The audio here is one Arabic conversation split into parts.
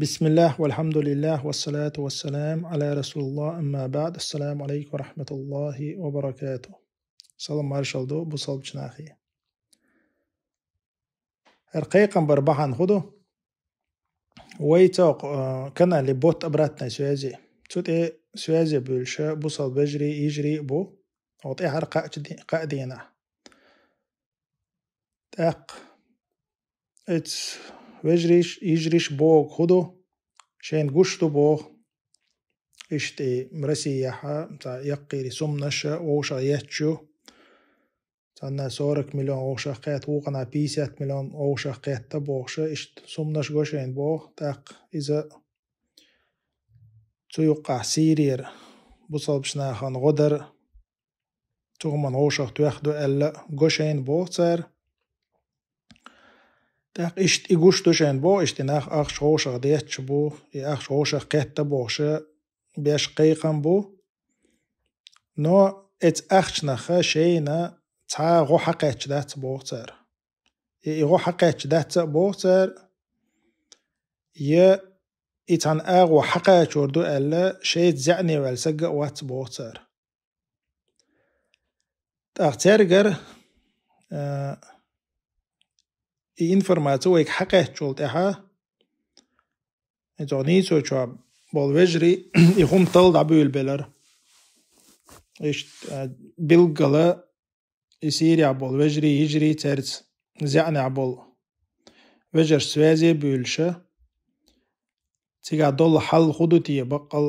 بسم الله والحمد لله والصلاة والسلام على رسول الله أما بعد السلام عليكم ورحمة الله وبركاته سلام مارشال دو صلب بشناخي رقيقا بربحان خدو ويتوق كان لبوت أبراتنا سوازي توت إيه سوازي بولشا بوصل بجري يجري بو وطي حرقا قادينا تاق اتس vejrish, ijrish bog hudu, шен бог ишти мрасияха та сумнаша оша 40 миллион оша 50 миллион оша қатта богша ишт сумнаш гошен бог тақ иза туйуқа цар Dəq işt iguş düşən bo işti nəx axş hoşaq deyətçi bu, axş hoşaq kətdə boşu, beş qeyqan bu. No et axç nəxə şeyinə ça qoxa qətçi dəhtçi boğçər. E qoxa qətçi dəhtçi boğçər. Ye itan əq və haqə çordu əllə şeyt zəni vəlsə qəvət boğçər. Dəq tərgər, die informatie wat ik haqeh chult eha etoni so chab bol vejri ihum tal da bül beler ish bilgala يصير يعبول وجري يجري ترت زعن يعبول وجر سوازي بولشة تيجا دول حل خدو تي بقل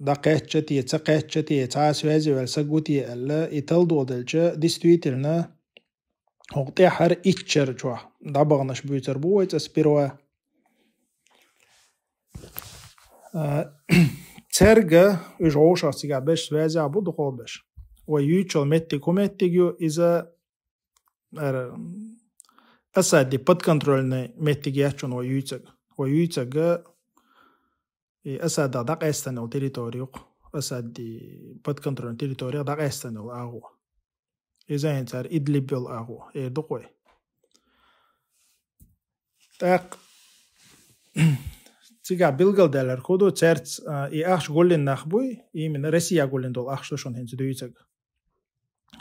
دقيتش تي تقيتش تي تعا سوازي والسقو تي ألا يتلدو دلجة ديستويترنا Og det her ikke er tjoa. Da barna sbuter boet, spiroa. Церга үш оушасыга беш связя буду хобеш. Ва ючол метти куметигю иза асади подконтрольный метиги ячун ва юйцаг. Ва юйцага и асада дак эстанел территорию. Асади подконтрольный территория дак эстанел агу. эзайынцар идлибел агу эрди кой так цига билгал далар кодо церц и ахш голлен нахбуй именно россия голлен дол ахш шон хенци дуйцаг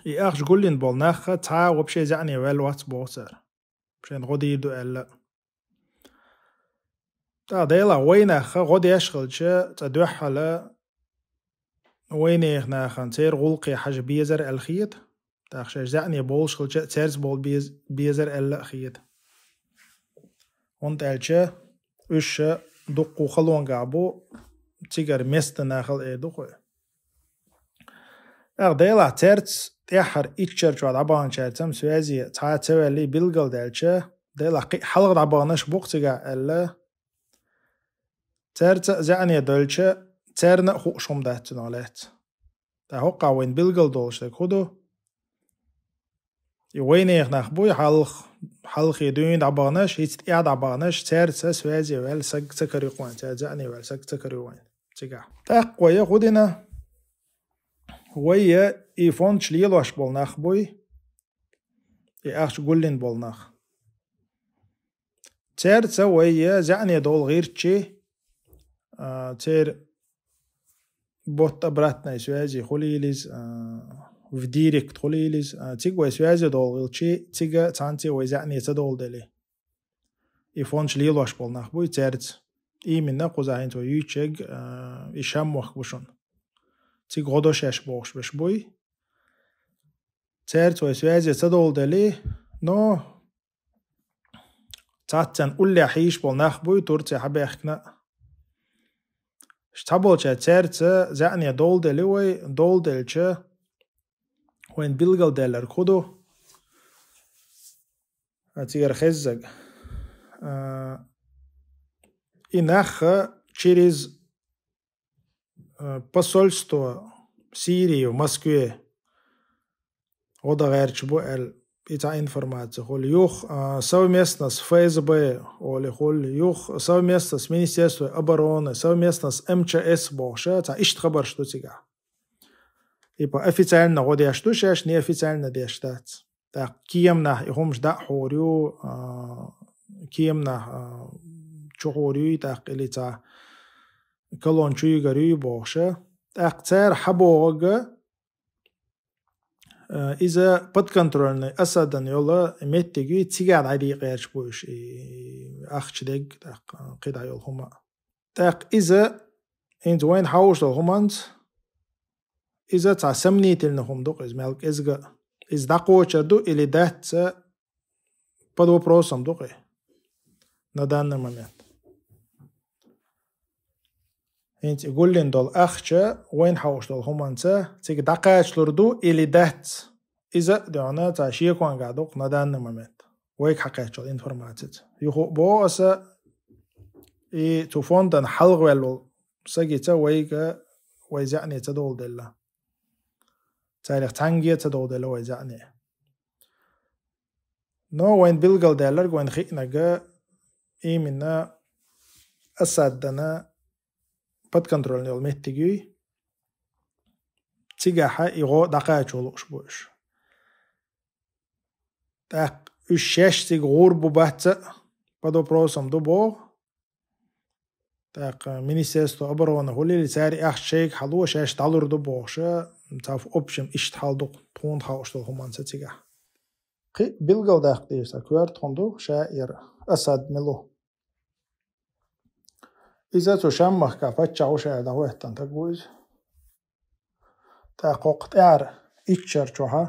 и ахш голлен бол наха ца вообще зяни вел вац босар бшен годи ду элла تا ديلا وينا خا غود يشغل شا تدوح على وين احنا خنتير غلقي حاجة بيزر الخيط تاخشجعني بولش خلچه ترز bol bezer 50 xiyet. Ont elçe 3 dokku xalonga bu tigar mesten axıl edu qoy. Ağdayla terz tehar içer çuad aban çertem sözi ta tevelli bilgal delçe dela halq abanaş buqtiga ella terz zani dolçe terna xuqşum datnalet. Ta hoqa wen bilgal dolşe kudu وينيغ نخبوي حلخ حلخ يدوين دعبانش يتت قاعد عبانش تار وازي وال سك تكري قوان تازعني وال سك تكري قوان تقع تقوى يقودنا ويا تشليل واش بولناخ بوي إياخش قولين بولناخ تير تسوي زعني دول غير تشي آه تير بوت أبراتنا يسوازي خليليز آه vdirekt xulilis cik vai sveizė dolgil či ciga canci vai zēnie sadoldeli. I fonš līloš polnāk būj certs. Īminna kuzāhinto jūčeg išam mohkbušun. Cik godošēš bohšbeš būj. Certs vai sveizė sadoldeli, no цаацан улля хийш болнах буй турция хабяхкна штаболча церце заня долдели ой долдельче When bilgaw delar kudu tigar хеззаг. Инаха через посольство Сирии в Москве Одагарчбу эль эта информация. Хуль юх совместно с ФСБ, или хуль юх совместно с Министерством обороны, совместно с МЧС Боша, это ищет хабар что тебя. Eber offiziellen nach der Stuchech neeffiziell na der Staat. Da kiem nach e homsch da Horio kiem euh, nach euh, Chohorju da Elita Kolonchuiger Rüboche. Da zer Haboge euh, is a Podkontrollne Assa Daniela mit de Gü Zigar Adi Rechbusch i Achtschdeg da Kedajol Homa. Da is a in Dwayne Hausel Homans Иза ца сомнительных умдук из мелк изга. Из дакого черду или дэтца под вопросом дуки на данный момент. انت يقول لي دول اخشى وين حوش دول هم انسى تيك دقاش لردو الي دات اذا دعنا تعشيك وان قاعدوك ندان نمامات ويك حقاش دول انفورماتيت يخو بو اسا اي توفون دان حلغ ولو ساقي تا ويك ويزعني تدول دلا tarixtangia tadovdalawajane. No when bilgal dalar when khinaga imina asaddana под контроль олметтигүй цигаха иго дақач олуш буш. Так үшеш циг гур бубаца под вопросом дубо. Так министерство обороны хулили цари ахшейк халуа шеш талур дубоша taf option ishtalduq tond haushtul humansatiga qi bilgaldaq deysa kuar tondu shair asad milu iza tu shammah ka fatchau shaida wehtan taguiz ta qoqtar itchar choha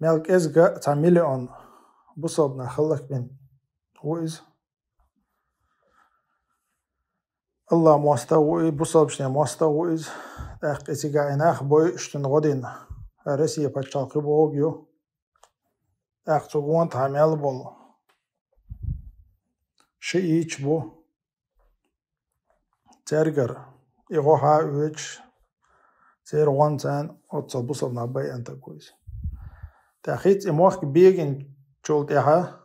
melk ezga tamili on busobna khallak bin wiz Allah muastawiz busobshne muastawiz аққисига инах бой штунгодин россия пачалқы боогио ақцугуан тамел бол ши ич бу цергер его ха үч цер гон цан отцобусов набай антакуис тахит имох бегин чолтеха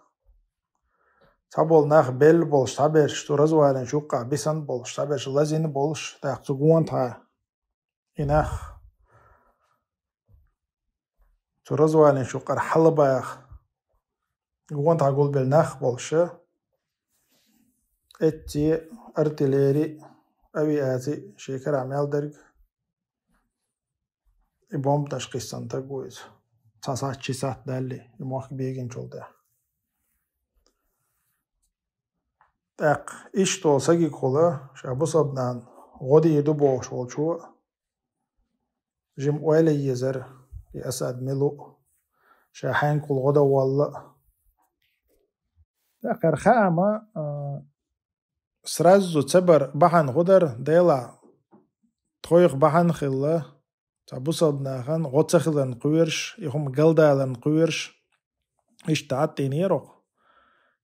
Табол нах бел бол штабер штуразварен шуққа бисан бол штабер лазин болш тахцугуан та inah Čo rozvojalni шу qarxalabaya guwant ha gul bilnah bolşa etti artilleri aviati şeker amel derg i bomb taşqisan ta guiz tasat çisat dalli i muhak begin çolda tak iş to sagi kola şabusabnan godi yedu boş olçu جيم أولي يزر يأسعد ملو شاحن كل غدا والله أكر خاما آه، سرازو تبر بحن غدر ديلا تخيخ بحن خلا تبوصل بناخن غدس خلان قويرش يخم قلدا لان قويرش إيش تعطي نيروك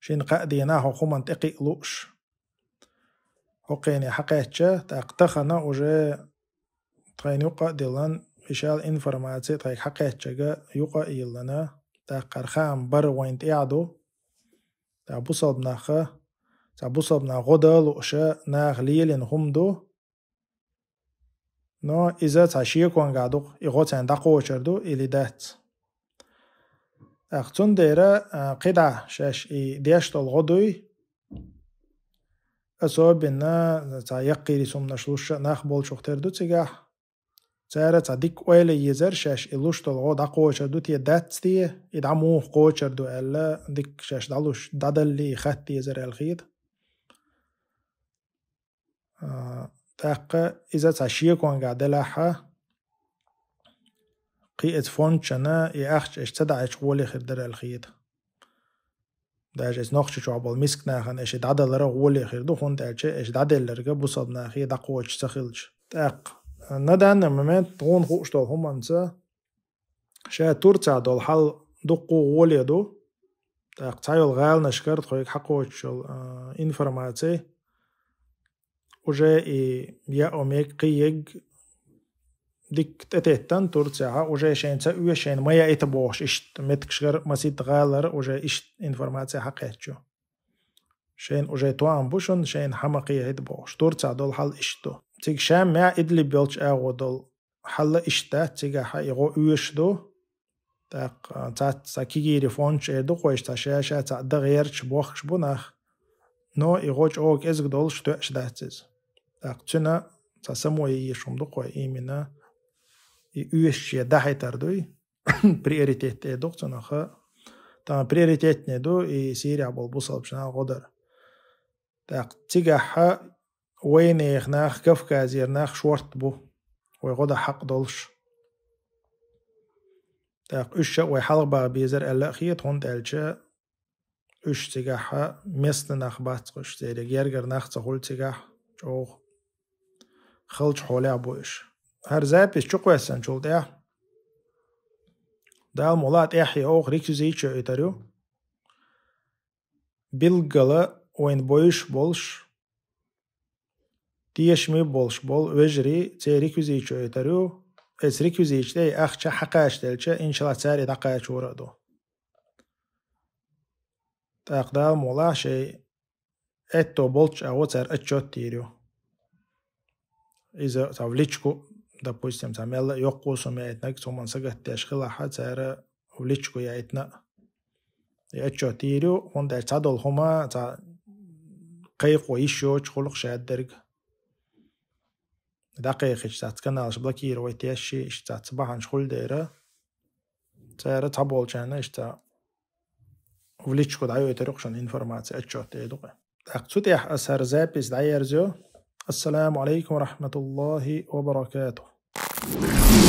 شين قاعدين اهو خومن تقي لوش هو قيني حقيقة تاقتخنا وجه Тайнуқа дилан ишал информация тай хақиятчага юқа йыллана та қархам бар вайнт яду та бусалбнаха та бусалбна годал уша нахлилен хумду но иза ташие конгадуқ иго цанда қочерду или дат ахтун дера қида шаш и дештол годуй особенно та яққири сумнашлуша нах болчуқтерду цигах سارت عديك ويلي يزرشاش إلوش طلعو دا قوشر دو تي داتس تي يدعموه قوشر دو ألا ديك شاش دعلوش دادا اللي خاتي يزر الخيط آه تاقة إذا تعشيكوان قاعدة لاحة قيئة فونشنا يأخش اشتدع شغولي خدر الخيط داش اس نخش شو عبال مسك ناخن اش دعدل رغولي خير دو خون تاچه اش دعدل رغا بوصد ناخي دقوش سخلش تاق на данный момент он что хуманца ша турция дол хал дуку воледу так цайол гал нашкар тхойк хакочл информации уже и я омек киег дик тететтан турцияга уже шенца үе шен мая это бош иш меткшгар масит галар уже иш информация хакетчу шен уже туан бушун шен хамакия это бош турция дол хал ишту Тиг шамя идли белч агудул халла ишта тига ха иго так так цат сакигири фонч эду койшта шаша цат дагерч бохш бунах но игоч ог эзгдол что шдатсиз так чына цасамо и шумду кой именно и уешче дахайтардуй приоритет эду цунаха там приоритет неду и сирия бол бусалып шна годар так тига ха Уэйнэйхнаах нах шуорт бу, ойғода хақ долш. Тақ үшші ой халбағы безір әлі қиет хонт әлчі үш цигахы местінах басқы үш зері гергернах цахул цигах чоғ қылч холя бу үш. Әр запись Дал оқ рексізейчі өйтарю. ойын бойш болш. دیشمی بولش بول وجری تیری کزی چو ایترو اتری کزی چلی اخچه حقاش دلچه انشلا تاری دقای چوردو تاقدام ولا شيء اتو بولش او تر اتشوت تيريو إذا توليتشكو допустим, там яла йоқ қосым яйтнак томанса гаттешхил аха цара вличку яйтна. Я чо тирю, он дайца долхума, та қайқ ва ишо чхулық шаддерг. دقيقة شتات كنا شبلكي رويتي اشي اشتات صباحا شغل دايرة تيرة تابول جانا شتا وليتشكو دعيو يترقشن انفورماتي اتشوت ايدوغي أقصدح أسهر زابيس دعير زيو السلام عليكم ورحمة الله وبركاته